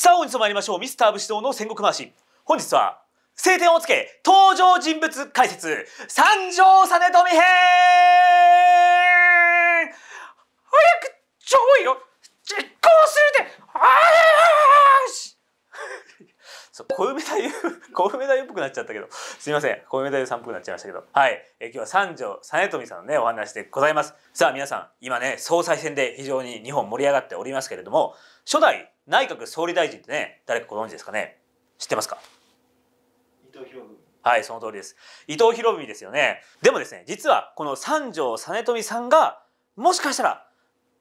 さあ本日も参りましょうミスター武士道の戦国回し本日は晴天をつけ登場人物解説三条実富編早く上位を実行するであーし小梅太夫 小梅太夫っぽくなっちゃったけどすいません小梅太夫さんっぽくなっちゃいましたけどはいえ今日は三条実富さんのねお話でございますさあ皆さん今ね総裁選で非常に日本盛り上がっておりますけれども初代内閣総理大臣ってね、誰かご存知ですかね知ってますか伊藤博文。はい、その通りです。伊藤博文ですよね。でもですね、実はこの三条実富さんが、もしかしたら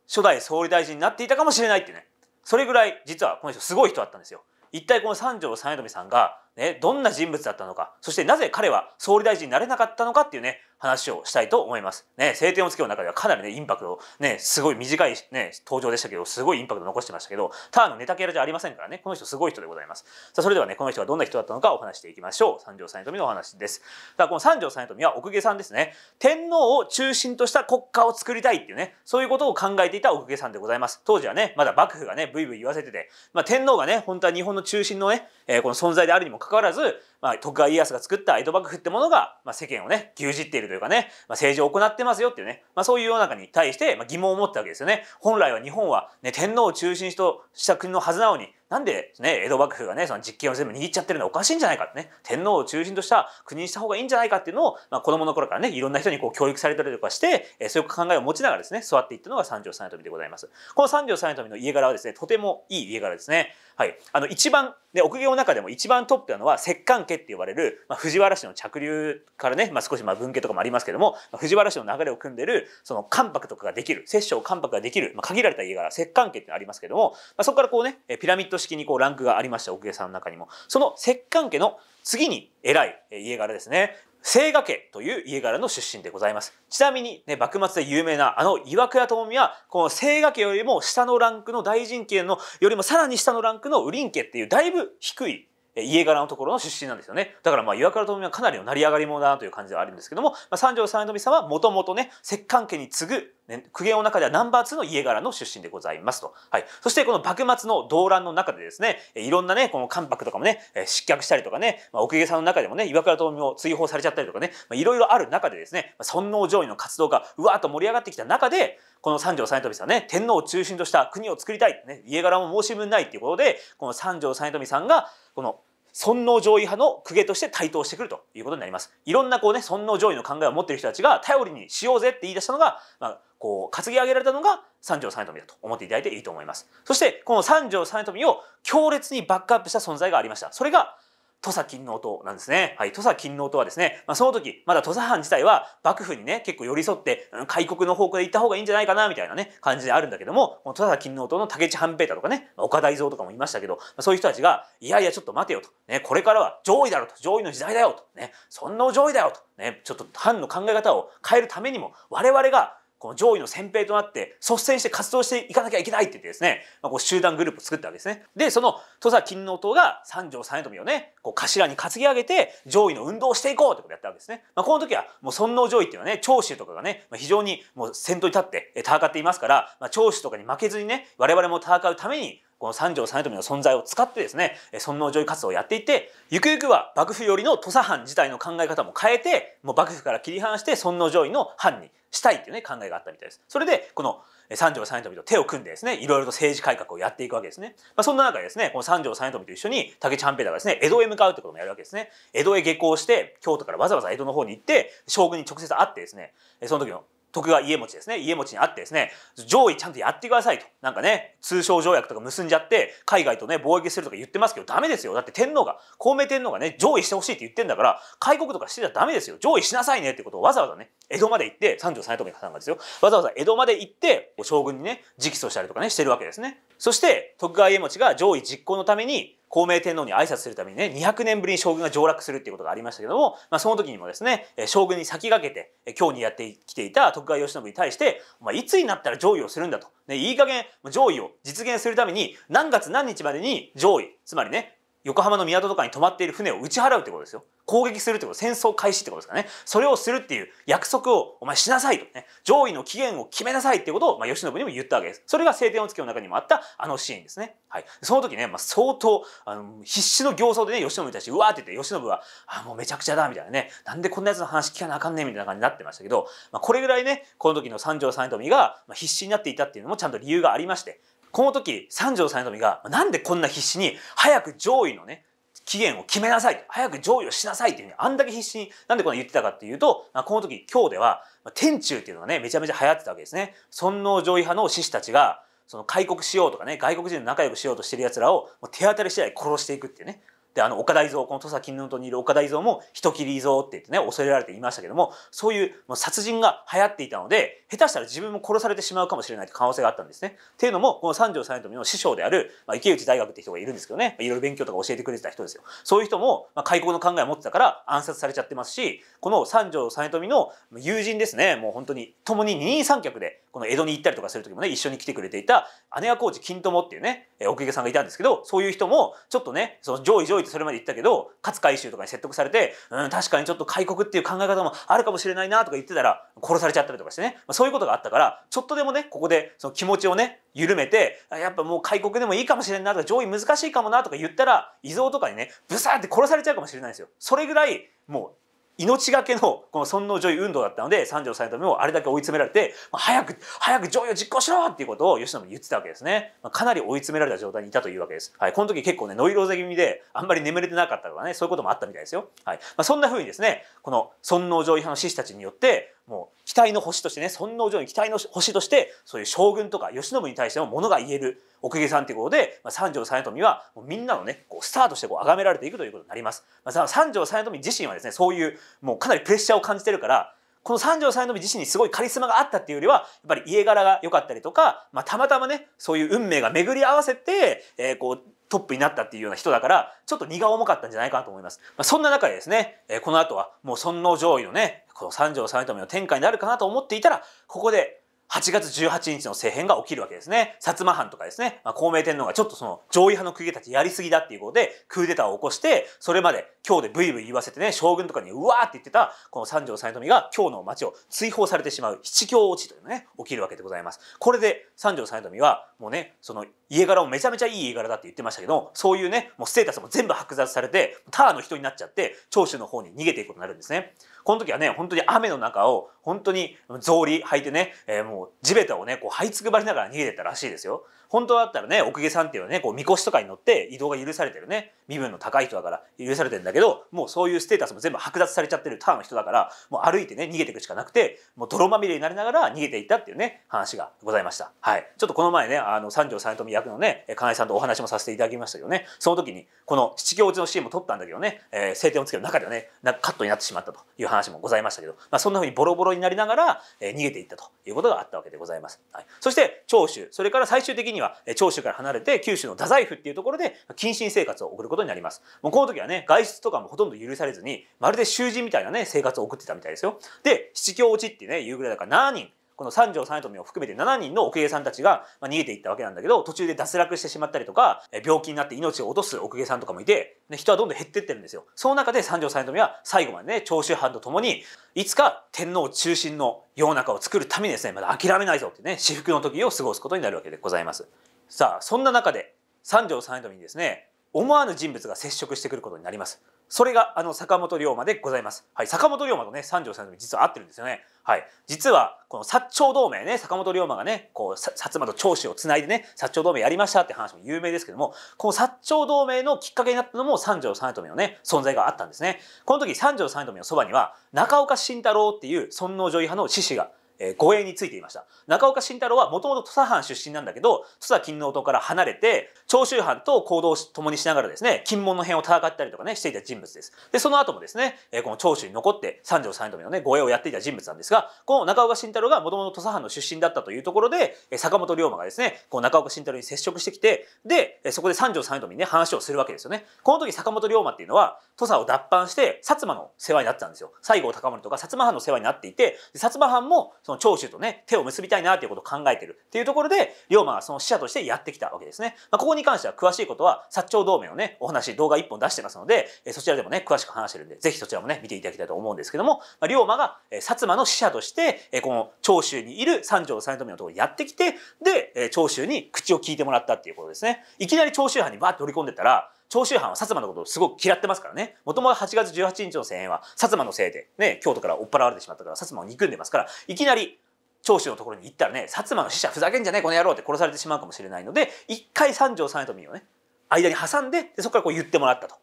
初代総理大臣になっていたかもしれないってね。それぐらい実はこの人すごい人だったんですよ。一体この三条実富さんが、ね、どんな人物だったのか、そしてなぜ彼は総理大臣になれなかったのかっていうね、話をしたいと思います。ね、晴天を衝けの中ではかなりね、インパクト、ね、すごい短いね、登場でしたけど、すごいインパクト残してましたけど、ただのネタキャラじゃありませんからね、この人すごい人でございます。さあ、それではね、この人がどんな人だったのかお話していきましょう。三条三富のお話です。さあ、この三条三富は奥家さんですね。天皇を中心とした国家を作りたいっていうね、そういうことを考えていた奥家さんでございます。当時はね、まだ幕府がね、ブイブイ言わせてて、まあ、天皇がね、本当は日本の中心のね、えー、この存在であるにもかかわらず、まあ、徳川家康が作った江戸幕府ってものが、まあ、世間をね、牛耳っているというかね、まあ、政治を行ってますよっていうね、まあ、そういう世の中に対して、まあ、疑問を持ったわけですよね。本来は日本は、ね、天皇を中心とした国のはずなのに、なんで、ね、江戸幕府がね、その実権を全部握っちゃってるのはおかしいんじゃないかってね、天皇を中心とした国にした方がいいんじゃないかっていうのを、まあ、子供の頃からね、いろんな人にこう教育されたりとかして、えー、そういう考えを持ちながらですね、育っていったのが三条三朝でございます。この三条三朝の家柄はですね、とてもいい家柄ですね。はい、あの一番、で、臆病の中でも一番トップなのは摂関家って言われる、まあ、藤原氏の着流からね、まあ、少しまあ文家とかもありますけども、まあ、藤原氏の流れを組んでるその関白とかができる摂政関白ができる、まあ、限られた家柄摂関家ってありますけども、まあ、そこからこうねピラミッド式にこうランクがありました奥家さんの中にもその摂関家の次に偉い家柄ですね清賀家という家柄の出身でございます。ちなみにね、幕末で有名なあの岩倉智美は、この清賀家よりも下のランクの大臣家のよりもさらに下のランクの右林家っていうだいぶ低い家柄のところの出身なんですよね。だからまあ岩倉智美はかなりの成り上がり者だなという感じではあるんですけども、まあ、三条三度美さんはもともとね、摂関家に次ぐね、公家の中ではナンバー2の家柄の出身でございますと。はい。そしてこの幕末の動乱の中でですね、いろんなね、この関白とかもね、失脚したりとかね、まあ、お公家さんの中でもね、岩倉東美も追放されちゃったりとかね、まあ、いろいろある中でですね、尊王攘夷の活動がうわーっと盛り上がってきた中で、この三条実富さんね、天皇を中心とした国を作りたい、ね、家柄も申し分ないっていうことで、この三条実富さんが、この尊王攘夷派の公家として台頭してくるということになります。いろんなこうね、尊王攘夷の考えを持っている人たちが頼りにしようぜって言い出したのが、まあ、こう、担ぎ上げられたのが三条実富だと思っていただいていいと思います。そして、この三条実富を強烈にバックアップした存在がありました。それが、土佐勤王党なんですね。はい、土佐勤王党はですね、まあ、その時、まだ土佐藩自体は幕府にね、結構寄り添って、うん、開国の方向で行った方がいいんじゃないかな、みたいなね、感じであるんだけども、この土佐勤王党の竹地半平太とかね、岡大蔵とかもいましたけど、まあ、そういう人たちが、いやいや、ちょっと待てよと。ね、これからは上位だろと。上位の時代だよと。ね、そんな上位だよと。ね、ちょっと藩の考え方を変えるためにも、我々がこの上位の先兵となって率先して活動していかなきゃいけないって言ってですね、まあ、こう集団グループを作ったわけですね。で、その土佐勤王党が三条三重富をね、こう頭に担ぎ上げて上位の運動をしていこうってことをやったわけですね。まあ、この時はもう尊皇上位っていうのはね、長州とかがね、まあ、非常にもう先頭に立って戦っていますから、まあ、長州とかに負けずにね、我々も戦うためにこの三条三重富の存在を使ってですね、尊皇攘夷活動をやっていて、ゆくゆくは幕府寄りの土佐藩自体の考え方も変えて、もう幕府から切り離して尊皇攘夷の藩にしたいっていうね考えがあったみたいです。それでこの三条実富と手を組んでですねいろいろと政治改革をやっていくわけですね。まあ、そんな中でですねこの三条実富と一緒にチャ武市半平太がですね江戸へ向かうってこともやるわけですね。江戸へ下校して京都からわざわざ江戸の方に行って将軍に直接会ってですねその時の徳川家持ですね家持にあってですね上位ちゃんとやってくださいとなんかね通商条約とか結んじゃって海外とね貿易するとか言ってますけどダメですよだって天皇が孔明天皇がね上位してほしいって言ってんだから開国とかしてちゃダメですよ上位しなさいねってことをわざわざね江戸まで行って三条三重朝さんがですよわざわざ江戸まで行って将軍にね直訴したりとかねしてるわけですねそして徳川家茂が上位実行のために孝明天皇に挨拶するためにね200年ぶりに将軍が上洛するっていうことがありましたけども、まあ、その時にもですね将軍に先駆けて京にやってきていた徳川慶喜に対して「お前いつになったら上位をするんだ」と、ね、いい加減上位を実現するために何月何日までに上位つまりね横浜の港とかに泊まっている船を打ち払うってことですよ攻撃するってこと戦争開始ってことですかねそれをするっていう約束をお前しなさいとね上位の期限を決めなさいってことを、まあ、慶喜にも言ったわけですそれが「青天を衝け」の中にもあったあのシーンですねはいその時ね、まあ、相当あの必死の形相でね慶喜に対してうわーって言って慶喜は「あもうめちゃくちゃだ」みたいなねなんでこんなやつの話聞かなあかんねんみたいな感じになってましたけど、まあ、これぐらいねこの時の三条三富が必死になっていたっていうのもちゃんと理由がありましてこの時三条実富がなんでこんな必死に早く上位のね期限を決めなさい早く上位をしなさいっていうねあんだけ必死になんでこんな言ってたかっていうと、まあ、この時京では天中っていうのがねめちゃめちゃ流行ってたわけですね。尊王上位派の志士たちがその開国しようとかね外国人と仲良くしようとしてるやつらをもう手当たり次第殺していくっていうねで、あの、岡大蔵、この土佐絹のとにいる岡大蔵も、人切り蔵って言ってね、恐れられていましたけども、そういうもう殺人が流行っていたので、下手したら自分も殺されてしまうかもしれないって可能性があったんですね。っていうのも、この三条実富の師匠である、まあ、池内大学って人がいるんですけどね、まいろいろ勉強とか教えてくれてた人ですよ。そういう人も、まあ、開国の考えを持ってたから暗殺されちゃってますし、この三条実富の友人ですね、もう本当に、共に二人三脚で、この江戸に行ったりとかする時もね、一緒に来てくれていた、姉屋浩二金友っていうね、奥池さんがいたんですけどそういう人もちょっとねその上位上位ってそれまで言ったけど勝海舟とかに説得されて、うん、確かにちょっと開国っていう考え方もあるかもしれないなとか言ってたら殺されちゃったりとかしてね、まあ、そういうことがあったからちょっとでもねここでその気持ちをね緩めてやっぱもう開国でもいいかもしれんなとか上位難しいかもなとか言ったら伊蔵とかにねブサーって殺されちゃうかもしれないんですよ。それぐらいもう命がけのこの尊王攘夷運動だったので三条実朝もあれだけ追い詰められて、ま早く早く攘夷を実行しろっていうことを吉野も言ってたわけですね、まあ、かなり追い詰められた状態にいたというわけです、はい、この時結構ねノイローゼ気味であんまり眠れてなかったとかねそういうこともあったみたいですよ、はいまあ、そんなふうにですねこの尊王攘夷派の志士たちによってもう期待の星としてね尊王攘夷期待の星としてそういう将軍とか慶喜に対してもものが言えるお公家さんということで、まあ、三条実富はもうみんなのねこうスターとしてこう崇められていくということになります。まあ、三条実富自身はですねそういうもうかなりプレッシャーを感じてるからこの三条才信自身にすごいカリスマがあったっていうよりはやっぱり家柄が良かったりとか、まあ、たまたまねそういう運命が巡り合わせて、えー、こうトップになったっていうような人だからちょっと荷が重かったんじゃないかなと思います。まあ、そんな中でですね、えー、この後はもう尊王攘夷のねこの三条実朝の天下になるかなと思っていたらここで8月18日の政変が起きるわけですね。薩摩藩とかですね、まあ、明天皇がちょっとその上位派の公家たちやりすぎだっていうことで、クーデターを起こして、それまで今日でブイブイ言わせてね、将軍とかにうわーって言ってた、この三条実富が今日の町を追放されてしまう七教落ちというのね、起きるわけでございます。これで三条実富はもうね、その家柄もめちゃめちゃいい家柄だって言ってましたけど、そういうね、もうステータスも全部剥奪されて、ターの人になっちゃって、長州の方に逃げていくことになるんですね。この時はね、本当に雨の中を、本当に草履履いてね、えー、もう地べたをね、こう、這いつくばりながら逃げてたらしいですよ。本当だったらね、奥家さんっていうのはね、こう、みこしとかに乗って移動が許されてるね、身分の高い人だから許されてるんだけど、もうそういうステータスも全部剥奪されちゃってるターンの人だから、もう歩いてね、逃げていくしかなくて、もう泥まみれになりながら逃げていったっていうね、話がございました。はい。ちょっとこの前ね、あの、三条実富役のね、なえさんとお話もさせていただきましたけどね、その時に、この七行打ちのシーンも撮ったんだけどね、えー、晴天をつける中ではね、カットになってしまったという話話もございましたけど、まあ、そんなふうにボロボロになりながら、え逃げていったということがあったわけでございます。はい、そして長州それから最終的には長州から離れて九州の太宰府っていうところで謹慎生活を送ることになります。もうこの時はね外出とかもほとんど許されずにまるで囚人みたいなね生活を送ってたみたいですよ。で七教落ちってねいうぐらいだから何人この三条実富を含めて7人のお公家さんたちが、ま逃げていったわけなんだけど途中で脱落してしまったりとか病気になって命を落とすお公家さんとかもいて、人はどんどん減ってってるんですよその中で三条重富は最後までね長州藩と共にいつか天皇中心の世の中を作るためにですねまだ諦めないぞってね至福の時を過ごすことになるわけでございますさあそんな中で三条重富にですね思わぬ人物が接触してくることになりますそれがあの坂本龍馬でございます。はい、坂本龍馬とね三条さん実は合ってるんですよね。はい、実はこの薩長同盟ね坂本龍馬がねこう薩摩と長州をつないでね薩長同盟やりましたって話も有名ですけどもこの薩長同盟のきっかけになったのも三条三朝のね存在があったんですね。この時三条三朝のそばには中岡慎太郎っていう尊王攘夷派の志士がえー、護衛についていました中岡慎太郎はもともと土佐藩出身なんだけど土佐勤王党から離れて長州藩と行動を共にしながらですね、金門の辺を戦ったりとかね、していた人物です。で、その後もですね、えこの長州に残って三条三度目のね、護衛をやっていた人物なんですが、この中岡慎太郎がもともと土佐藩の出身だったというところで、え坂本龍馬がですね、この中岡慎太郎に接触してきて、で、えそこで三条三度目にね、話をするわけですよね。この時坂本龍馬っていうのは、土佐を脱藩して、薩摩の世話になってたんですよ。西郷隆盛とか薩摩藩の世話になっていて、で薩摩藩もその長州とね、手を結びたいなということを考えてるっていうところで、龍馬はその使者としてやってきたわけですね。まあ、ここに関しては詳しいことは、薩長同盟をね、お話、動画1本出してますので、そちらでもね、詳しく話してるんで、ぜひそちらもね、見ていただきたいと思うんですけども、龍馬が薩摩の使者として、この長州にいる三条実朝のところにやってきて、で、長州に口を聞いてもらったっていうことですね。いきなり長州藩にバーって乗り込んでったら、長州藩は薩摩のことをすごく嫌ってますからね。もともと8月18日の声援は薩摩のせいで、ね、京都から追っ払われてしまったから薩摩を憎んでますから、いきなり長州のところに行ったらね薩摩の使者ふざけんじゃねえこの野郎って殺されてしまうかもしれないので一回三条三重富をね間に挟んでそこからこう言ってもらったと。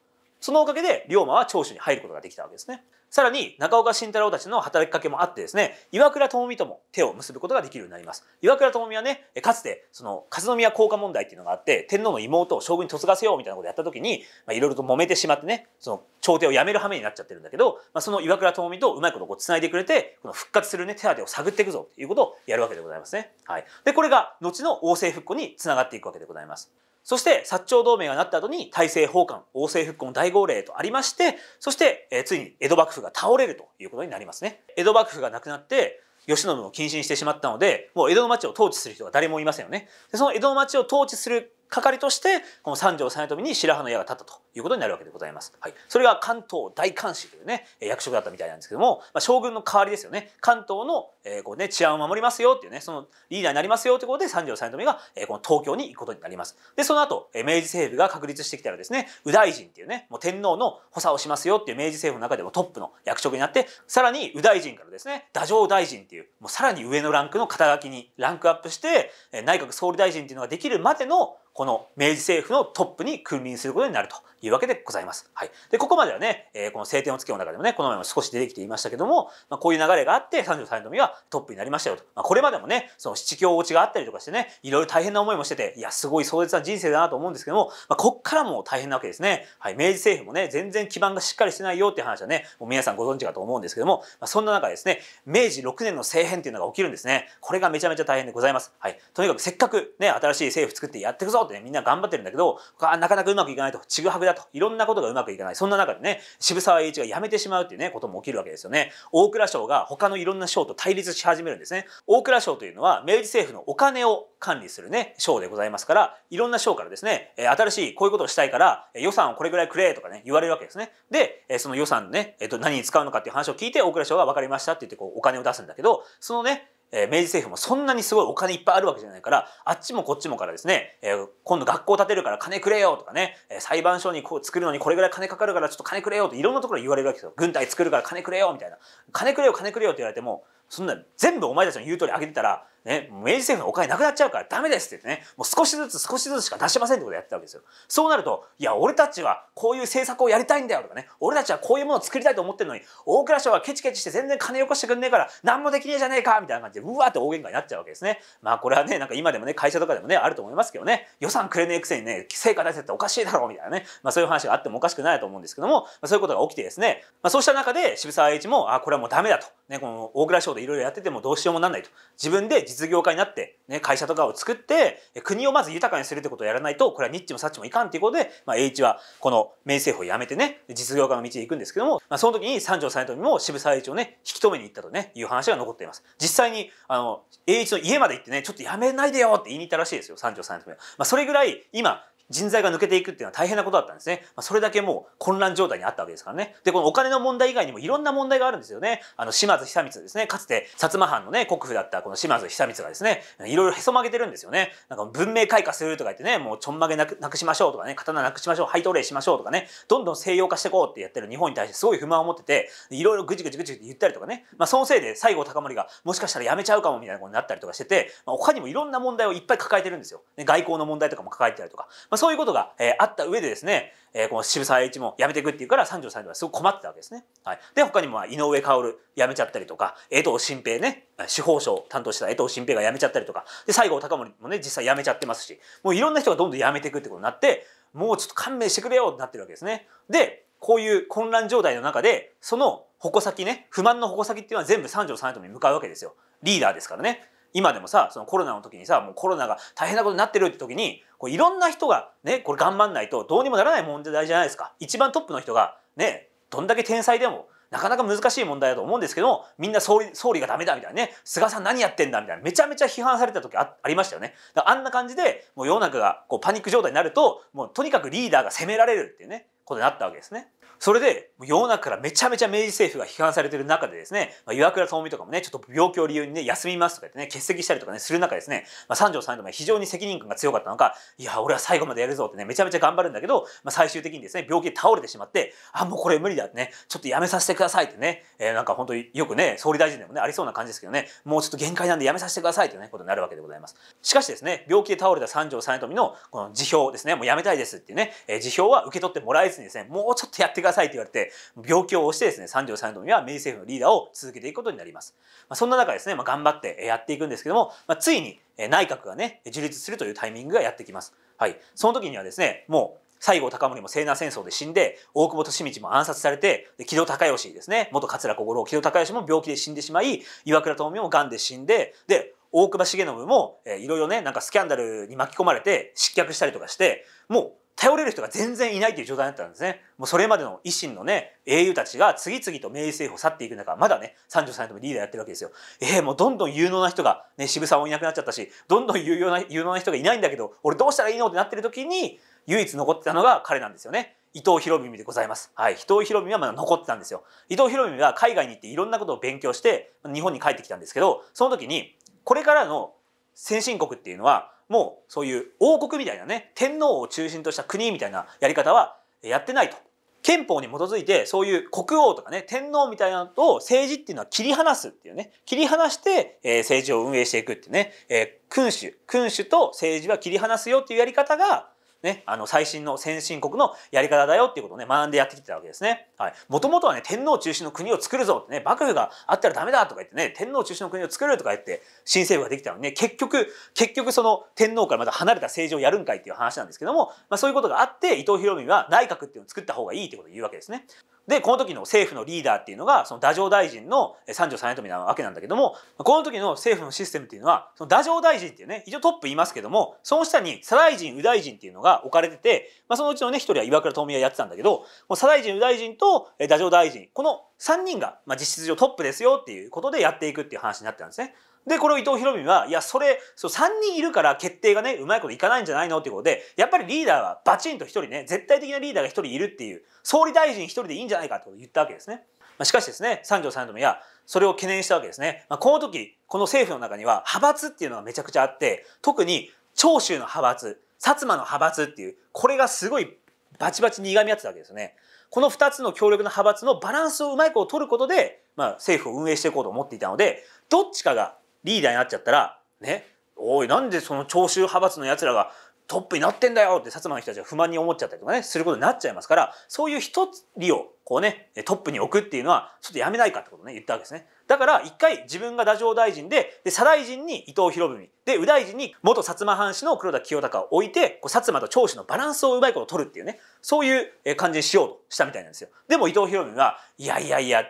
そのおかげで龍馬は長州に入ることができたわけですね。さらに中岡慎太郎たちの働きかけもあってですね岩倉智美とも手を結ぶことができるようになります岩倉智美はねかつてその和宮降下問題っていうのがあって天皇の妹を将軍に嫁がせようみたいなことをやった時にいろいろと揉めてしまってねその朝廷を辞める羽目になっちゃってるんだけど、まあ、その岩倉智美とうまいことこうつないでくれてこの復活する、ね、手当を探っていくぞということをやるわけでございますね。はい、でこれが後の王政復古につながっていくわけでございます。そして薩長同盟がなった後に大政奉還、王政復興の大号令とありまして、そして、えー、ついに江戸幕府が倒れるということになりますね。江戸幕府がなくなって、慶喜を謹慎してしまったので、もう江戸の町を統治する人は誰もいませんよね。でその江戸の町を統治する係としてこの三条実富に白羽の矢が立ったということになるわけでございます。はい、それが関東大監視というね役職だったみたいなんですけども、まあ、将軍の代わりですよね関東の、えーこうね、治安を守りますよっていうねそのリーダーになりますよということで三条実富が、えー、この東京に行くことになります。でその後明治政府が確立してきたらですね右大臣っていうねもう天皇の補佐をしますよっていう明治政府の中でもトップの役職になってさらに右大臣からですね太政大臣っていうもうさらに上のランクの肩書きにランクアップして内閣総理大臣っていうのができるまでのこの明治政府のトップに君臨することになるというわけでございます。はい、でここまではね、えー、この晴天をつけの中でもねこの前も少し出てきていましたけども、まあ、こういう流れがあって33度目はトップになりましたよと、まあ、これまでもねその七強落ちがあったりとかしてねいろいろ大変な思いもしてていやすごい壮絶な人生だなと思うんですけども、まあ、こっからも大変なわけですね、はい、明治政府もね全然基盤がしっかりしてないよっていう話はねもう皆さんご存知かと思うんですけども、まあ、そんな中ですね明治6年の政変っていうのが起きるんですねこれがめちゃめちゃ大変でございます。はい、とにかくせっかくね新しい政府作ってやっていくぞって、ね、みんな頑張ってるんだけどなかなかうまくいかないとちぐはぐだといろんなことがうまくいかないそんな中でね渋沢栄一が辞めてしまうっていうねことも起きるわけですよね大蔵省が他のいろんな省と対立し始めるんですね大蔵省というのは明治政府のお金を管理するね省でございますからいろんな省からですね新しいこういうことをしたいから予算をこれぐらいくれとかね言われるわけですねでその予算ね、えっと、何に使うのかっていう話を聞いて大蔵省が分かりましたって言ってこうお金を出すんだけどそのねえ明治政府もそんなにすごいお金いっぱいあるわけじゃないからあっちもこっちもからですね、えー、今度学校建てるから金くれよとかね、えー、裁判所にこう作るのにこれぐらい金かかるからちょっと金くれよといろんなところ言われるわけですよ軍隊作るから金くれよみたいな金くれよ金くれよって言われてもそんな全部お前たちの言う通りあげてたらね、明治政府のお金なくなっちゃうからダメですってね、もう少しずつ少しずつしか出しませんってことやってたわけですよ。そうなると、いや、俺たちはこういう政策をやりたいんだよとかね、俺たちはこういうものを作りたいと思ってるのに、大蔵省はケチケチして全然金よこしてくんねえから、何もできねえじゃねえかみたいな感じで、うわーって大喧嘩になっちゃうわけですね。まあこれはね、なんか今でもね、会社とかでもね、あると思いますけどね、予算くれねえくせにね、成果出せっておかしいだろうみたいなね、まあそういう話があってもおかしくないと思うんですけども、まあ、そういうことが起きてですね、まあそうした中で渋沢栄一も、あ、これはもうダメだと。ね、この大蔵省でいろいろやっててもどうしようもなんないと。自分で実業家になって、ね、会社とかを作って、国をまず豊かにするってことをやらないと、これはニッチもサッチもいかんっていうことで、まあ、栄一はこの明治政府を辞めてね、実業家の道へ行くんですけども、まあ、その時に三条実朝も渋沢栄一をね、引き止めに行ったとね、いう話が残っています。実際に、あの、栄一の家まで行ってね、ちょっとやめないでよって言いに行ったらしいですよ、三条実朝は。まあ、それぐらい、今、人材が抜けていくっていうのは大変なことだったんですね。まそれだけもう混乱状態にあったわけですからね。で、このお金の問題以外にもいろんな問題があるんですよね。あの、島津久光ですね。かつて薩摩藩のね、国府だったこの島津久光がですね、いろいろへそ曲げてるんですよね。なんか文明開化するとか言ってね、もうちょんまげなくなくしましょうとかね、刀なくしましょう、配当例しましょうとかね、どんどん西洋化していこうってやってる日本に対してすごい不満を持ってて、いろいろぐちぐちぐち言ったりとかね。まあ、そのせいで西郷隆盛がもしかしたらやめちゃうかもみたいなことになったりとかしてて、まあ、他にもいろんな問題をいっぱい抱えてるんですよ。ね、外交の問題とかも抱えてたりとか。まあ、そういうことが、えー、あった上でですね、えー、この渋沢栄一も辞めていくっていうから三条さんはすごく困ってたわけですね。はい、で他にも井上薫辞めちゃったりとか江藤新平ね司法省担当してた江藤新平が辞めちゃったりとかで西郷隆盛もね実際辞めちゃってますしもういろんな人がどんどん辞めていくってことになってもうちょっと勘弁してくれよってなってるわけですね。でこういう混乱状態の中でその矛先ね不満の矛先っていうのは全部三条三へとに向かうわけですよ。リーダーですからね。今でもさそのコロナの時にさもうコロナが大変なことになってるって時にこういろんな人がねこれ頑張んないとどうにもならない問題じゃないですか一番トップの人がねどんだけ天才でもなかなか難しい問題だと思うんですけどもみんな総理総理がダメだみたいなね菅さん何やってんだみたいなめちゃめちゃ批判された時ありましたよねだからあんな感じでもう世の中がこうパニック状態になるともうとにかくリーダーが責められるっていうねことになったわけですね。それで世の中からめちゃめちゃ明治政府が批判されてる中でですね、まあ、岩倉智美とかもねちょっと病気を理由にね休みますとか言ってね欠席したりとかねする中ですね、まあ、三条さんとも非常に責任感が強かったのかいや俺は最後までやるぞってねめちゃめちゃ頑張るんだけど、まあ、最終的にですね病気で倒れてしまってあもうこれ無理だってねちょっとやめさせてくださいってね、えー、なんか本当によくね総理大臣でもねありそうな感じですけどねもうちょっと限界なんでやめさせてくださいってねことになるわけでございますしかしですね病気で倒れた三条実美のこの辞表ですねもうやめたいですってね、えー、辞表は受け取ってもらえずにですねもうちょっとやってくださいと言われて病気を押してですね33度には明治政府のリーダーを続けていくことになります。まあ、そんな中ですね、まあ、頑張ってやっていくんですけども、まあ、ついに内閣がね樹立するというタイミングがやってきます。はい、その時にはですねもう西郷隆盛も西南戦争で死んで大久保利通も暗殺されて木戸孝允ですね元桂小五郎木戸孝允も病気で死んでしまい岩倉智美も癌で死んでで大久保重信もいろいろねなんかスキャンダルに巻き込まれて失脚したりとかしてもう頼れる人が全然いないという状態だったんですね。もうそれまでの維新のね、英雄たちが次々と明治政府を去っていく中、まだね、三33年もリーダーやってるわけですよ。ええー、もうどんどん有能な人が、ね、渋沢もいなくなっちゃったし、どんどん有用な、有能な人がいないんだけど、俺どうしたらいいのってなってる時に、唯一残ってたのが彼なんですよね。伊藤博文でございます。はい。伊藤博文はまだ残ってたんですよ。伊藤博文は海外に行っていろんなことを勉強して、日本に帰ってきたんですけど、その時に、これからの先進国っていうのは、もうそういう王国みたいなね天皇を中心とした国みたいなやり方はやってないと。憲法に基づいてそういう国王とかね天皇みたいなのと政治っていうのは切り離すっていうね切り離して、え政治を運営していくっていうね、え君主君主と政治は切り離すよっていうやり方がね、あの最新の先進国のやり方だよっていうことをね学んでやってきてたわけですね。もともとはね天皇中心の国を作るぞってね幕府があったらダメだとか言ってね天皇中心の国を作るとか言って新政府ができたのにね結局結局その天皇からまた離れた政治をやるんかいっていう話なんですけども、まあ、そういうことがあって伊藤博文は内閣っていうのを作った方がいいってことを言うわけですね。でこの時の政府のリーダーっていうのがその太政大臣の三条三と富なわけなんだけどもこの時の政府のシステムっていうのはその太政大臣っていうね一応トップいますけどもその下に左大臣右大臣っていうのが置かれてて、まあ、そのうちのね一人は岩倉富美がやってたんだけど左大臣右大臣と太政大臣この3人が、まあ、実質上トップですよっていうことでやっていくっていう話になってたんですね。で、これを伊藤博文は、いや、それ、そう、3人いるから決定がね、うまいこといかないんじゃないのっていうことで、やっぱりリーダーはバチンと1人ね、絶対的なリーダーが1人いるっていう、総理大臣1人でいいんじゃないかってこと言ったわけですね。ましかしですね、三条三富や、それを懸念したわけですね。まあ、この時、この政府の中には派閥っていうのがめちゃくちゃあって、特に長州の派閥、薩摩の派閥っていう、これがすごいバチバチにいがみ合ってたわけですよね。この2つの強力な派閥のバランスをうまいこと取ることで、まあ、政府を運営していこうと思っていたので、どっちかがリーダーになっちゃったらねおいなんでその長州派閥のやつらがトップになってんだよって薩摩の人たちが不満に思っちゃったりとかねすることになっちゃいますからそういう一人をこうねトップに置くっていうのはちょっとやめないかってことね言ったわけですねだから一回自分が太政大臣でで左大臣に伊藤博文で右大臣に元薩摩藩士の黒田清隆を置いてこう薩摩と長州のバランスをうまいこと取るっていうねそういう感じにしようとしたみたいなんですよでも伊藤博文は、いやいやいや違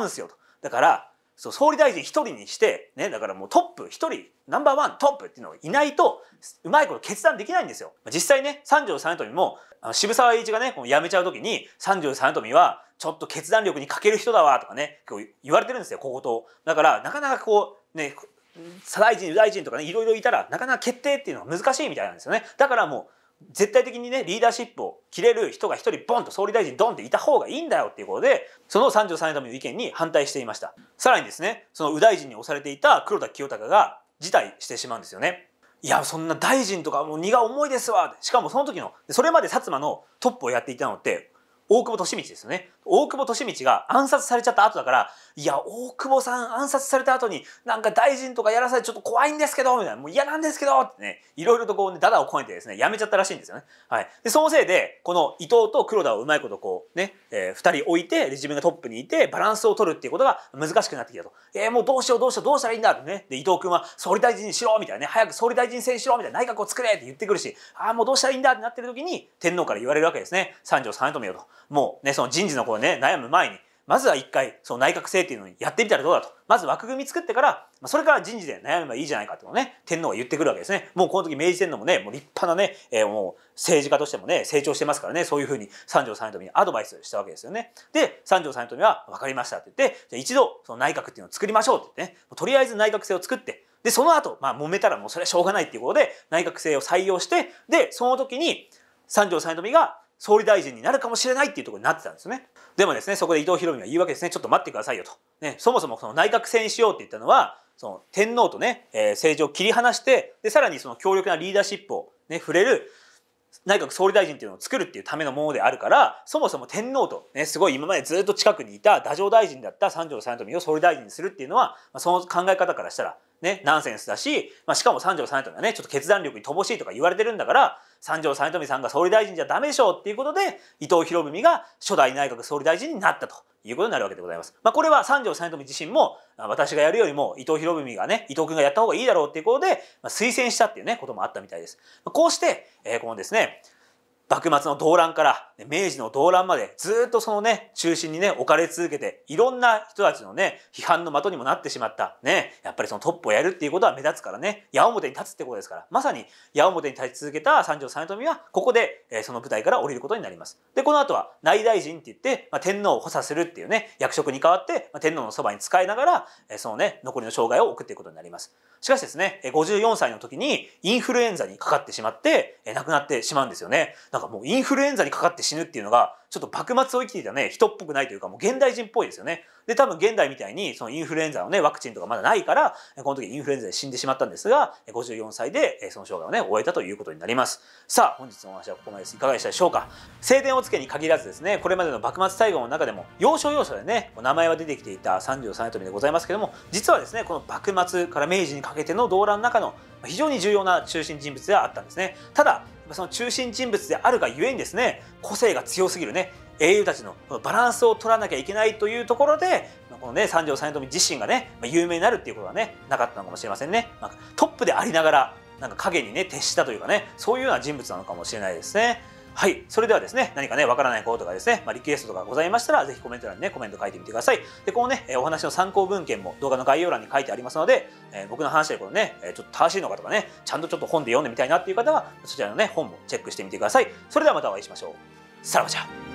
うんですよとだからそう総理大臣一人にして、ね、だからもうトップ1人ナンバーワントップっていうのがいないとうまいこと決断できないんですよ。実際ね三条三富もあの渋沢栄一がねこう辞めちゃう時に三条三富はちょっと決断力に欠ける人だわとかね言われてるんですよここと。だからなかなかこうね左大臣右大臣とかねいろいろいたらなかなか決定っていうのが難しいみたいなんですよね。だからもう絶対的にねリーダーシップを切れる人が一人ボンと総理大臣ドンっていた方がいいんだよっていうことでその33年の意見に反対していましたさらにですねその右大臣に押されていた黒田清隆が辞退してしまうんですよねいやそんな大臣とかもう荷が重いですわしかもその時のそれまで薩摩のトップをやっていたのって大久保利通ですよね。大久保利通が暗殺されちゃった後だから、いや、大久保さん暗殺された後に、なんか大臣とかやらされてちょっと怖いんですけど、みたいな、もう嫌なんですけど、ってね、いろいろとこうね、ダダをこねてですね、やめちゃったらしいんですよね。はい。で、そのせいで、この伊藤と黒田をうまいことこうね、えー、2人置いて、で、自分がトップにいて、バランスを取るっていうことが難しくなってきたと。えー、もうどうしようどうしようどうしたらいいんだってね。で、伊藤君は総理大臣にしろみたいなね、早く総理大臣選にしろみたいな内閣を作れって言ってくるし、ああ、もうどうしたらいいんだってなってる時に、天皇から言われるわけですね。三条三富よと。もうね、その人事のこうね、悩む前に、まずは一回、その内閣制っていうのにやってみたらどうだと。まず枠組み作ってから、それから人事で悩めばいいじゃないかっていうのね、天皇が言ってくるわけですね。もうこの時明治天皇もね、もう立派なね、えー、もう政治家としてもね、成長してますからね、そういうふうに三条三富にアドバイスしたわけですよね。で、三条三富は分かりましたって言って、じゃ一度その内閣っていうのを作りましょうって言ってね、とりあえず内閣制を作って、で、その後、まあ揉めたらもうそれはしょうがないっていうことで、内閣制を採用して、で、その時に三条三富が総理大臣になるかもしれないっていうとこになってたんですね。でもですねそこで伊藤博文は言うわけですねちょっと待ってくださいよと。ね、そもそもその内閣制にしようって言ったのはその天皇とね、えー、政治を切り離してでさらにその強力なリーダーシップを、ね、触れる内閣総理大臣っていうのを作るっていうためのものであるからそもそも天皇と、ね、すごい今までずっと近くにいた太政大臣だった三条三美を総理大臣にするっていうのは、まあ、その考え方からしたらね、ナンセンスだし、まあ、しかも三条実富はねちょっと決断力に乏しいとか言われてるんだから三条実富さんが総理大臣じゃダメでしょうっていうことで伊藤博文が初代内閣総理大臣になったということになるわけでございます。まあ、これは三条実富自身も私がやるよりも伊藤博文がね伊藤君がやった方がいいだろうっていうことで、まあ、推薦したっていうねこともあったみたいです。こうして、えー、このですね幕末の動乱から明治の動乱までずっとそのね、中心にね、置かれ続けて、いろんな人たちのね、批判の的にもなってしまった。ね、やっぱりそのトップをやるっていうことは目立つからね、矢面に立つってことですから、まさに矢面に立ち続けた三条実富は、ここで、えその舞台から降りることになります。で、この後は内大臣って言って、まあ、天皇を補佐するっていうね、役職に代わって、まあ、天皇のそばに使いながら、えそのね、残りの生涯を送っていくことになります。しかしですね、54歳の時にインフルエンザにかかってしまって、え亡くなってしまうんですよね。なんかもうインフルエンザにかかって死ぬっていうのがちょっと幕末を生きていたね人っぽくないというかもう現代人っぽいですよね。で多分現代みたいにそのインフルエンザのねワクチンとかまだないからこの時インフルエンザで死んでしまったんですが54歳でその生涯をね終えたということになります。さあ本日のお話はここまでです。いかがでしたでしょうか。静電をつけに限らずですねこれまでの幕末最後の中でも要所要所でね名前は出てきていた33トリでございますけども実はですねこの幕末から明治にかけての動乱の中の非常に重要な中心人物ではあったんですね。ただその中心人物であるがゆえにですね個性が強すぎるね英雄たちのバランスを取らなきゃいけないというところでこのね三条実朝自身がね有名になるっていうことはねなかったのかもしれませんね。トップでありながらなんか影にね徹したというかねそういうような人物なのかもしれないですね。はい、それではですね、何かね、わからないこととかですね、まあ、リクエストとかございましたら、ぜひコメント欄にね、コメント書いてみてください。で、このね、お話の参考文献も動画の概要欄に書いてありますので、えー、僕の話でこのね、ちょっと正しいのかとかね、ちゃんとちょっと本で読んでみたいなっていう方は、そちらのね、本もチェックしてみてください。それではまたお会いしましょう。さらばじゃ。